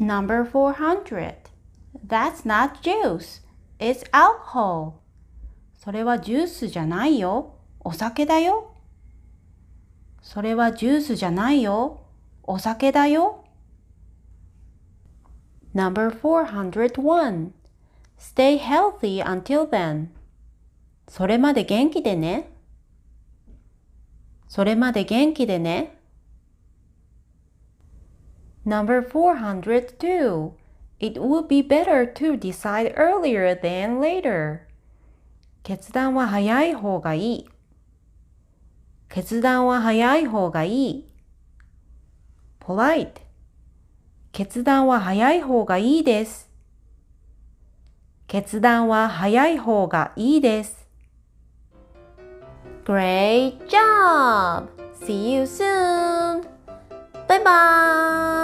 Number 400 That's not juice, it's alcohol それはジュースじゃないよ、お酒だよそれはジュースじゃないよ、お酒だよ Number 401 Stay healthy until then それまで元気でねそれまで元気でね。Number 402. It would be better to decide earlier than later. 決断は早い方がいい。決断は早い方がいい。polite 決断は早い方がいいです。決断は早い方がいいです。Great job! See you soon! Bye bye!